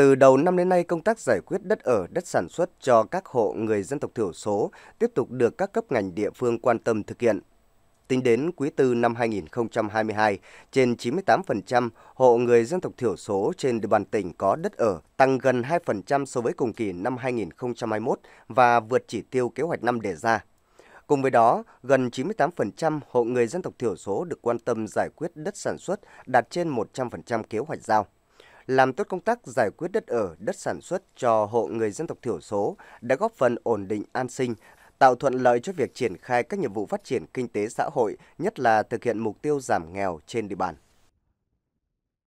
Từ đầu năm đến nay, công tác giải quyết đất ở, đất sản xuất cho các hộ người dân tộc thiểu số tiếp tục được các cấp ngành địa phương quan tâm thực hiện. Tính đến quý tư năm 2022, trên 98% hộ người dân tộc thiểu số trên địa bàn tỉnh có đất ở, tăng gần 2% so với cùng kỳ năm 2021 và vượt chỉ tiêu kế hoạch năm đề ra. Cùng với đó, gần 98% hộ người dân tộc thiểu số được quan tâm giải quyết đất sản xuất đạt trên 100% kế hoạch giao làm tốt công tác giải quyết đất ở, đất sản xuất cho hộ người dân tộc thiểu số đã góp phần ổn định an sinh, tạo thuận lợi cho việc triển khai các nhiệm vụ phát triển kinh tế xã hội, nhất là thực hiện mục tiêu giảm nghèo trên địa bàn.